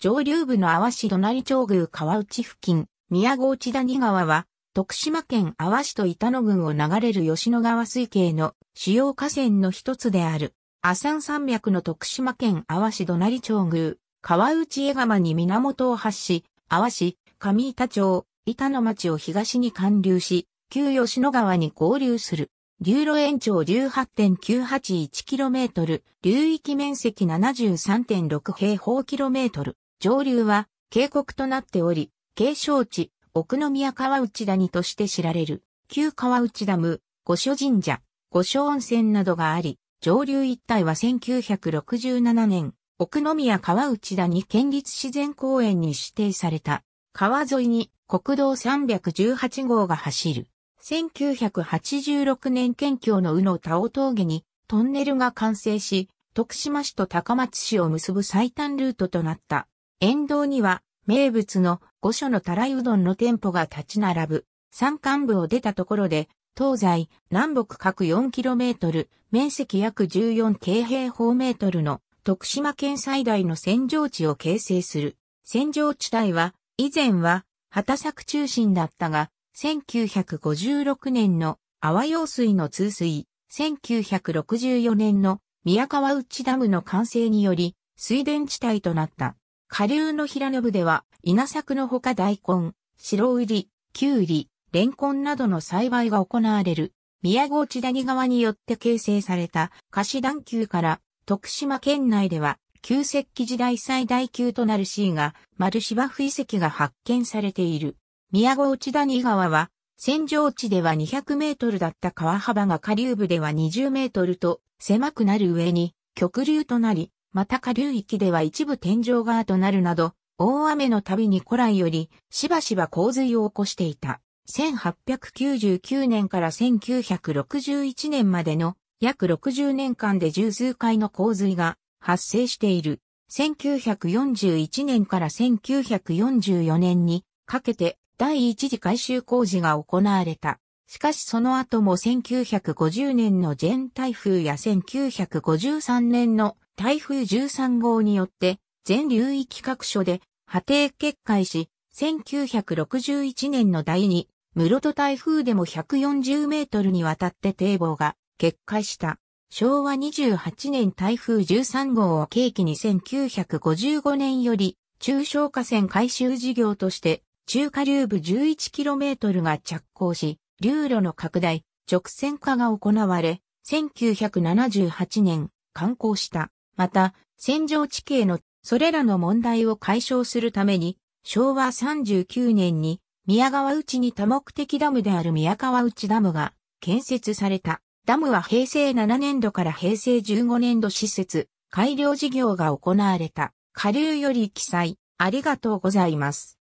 上流部の淡市隣町宮川内付近、宮郷内谷川は、徳島県淡市と板野郡を流れる吉野川水系の主要河川の一つである。阿山山脈の徳島県淡市隣町宮、川内江川に源を発し、淡市、上板町、板野町を東に貫流し、旧吉野川に合流する。流路延長 18.981km、流域面積73.6平方キロメートル。上流は渓谷となっており、景勝地、奥宮川内谷として知られる、旧川内ダム、五所神社、五所温泉などがあり、上流一帯は1967年、奥宮川内谷県立自然公園に指定された。川沿いに国道318号が走る。1986年県境の宇野田尾峠にトンネルが完成し、徳島市と高松市を結ぶ最短ルートとなった。沿道には名物の御所のたらいうどんの店舗が立ち並ぶ。山間部を出たところで、東西、南北各 4km、面積約14京平方メートルの徳島県最大の洗浄地を形成する。洗浄地帯は、以前は、畑作中心だったが、1956年の阿波用水の通水、1964年の宮川内ダムの完成により、水田地帯となった。下流の平野部では、稲作のほか大根、白売り、きゅうり、レンコンなどの栽培が行われる、宮河内谷川によって形成された貸し段丘から徳島県内では旧石器時代最大級となる C が丸芝生遺跡が発見されている。宮河内谷川は戦場地では200メートルだった川幅が下流部では20メートルと狭くなる上に極流となりまた下流域では一部天井川となるなど、大雨の度に古来より、しばしば洪水を起こしていた。1899年から1961年までの約60年間で十数回の洪水が発生している。1941年から1944年にかけて第一次改修工事が行われた。しかしその後も1950年のジェン台風や1953年の台風13号によって全流域各所で波定決壊し、1961年の第2、室戸台風でも140メートルにわたって堤防が決壊した。昭和28年台風13号を契機に1955年より中小河川改修事業として中下流部 11km が着工し、流路の拡大、直線化が行われ、1978年、観光した。また、戦場地形のそれらの問題を解消するために、昭和39年に宮川内に多目的ダムである宮川内ダムが建設された。ダムは平成7年度から平成15年度施設、改良事業が行われた。下流より記載、ありがとうございます。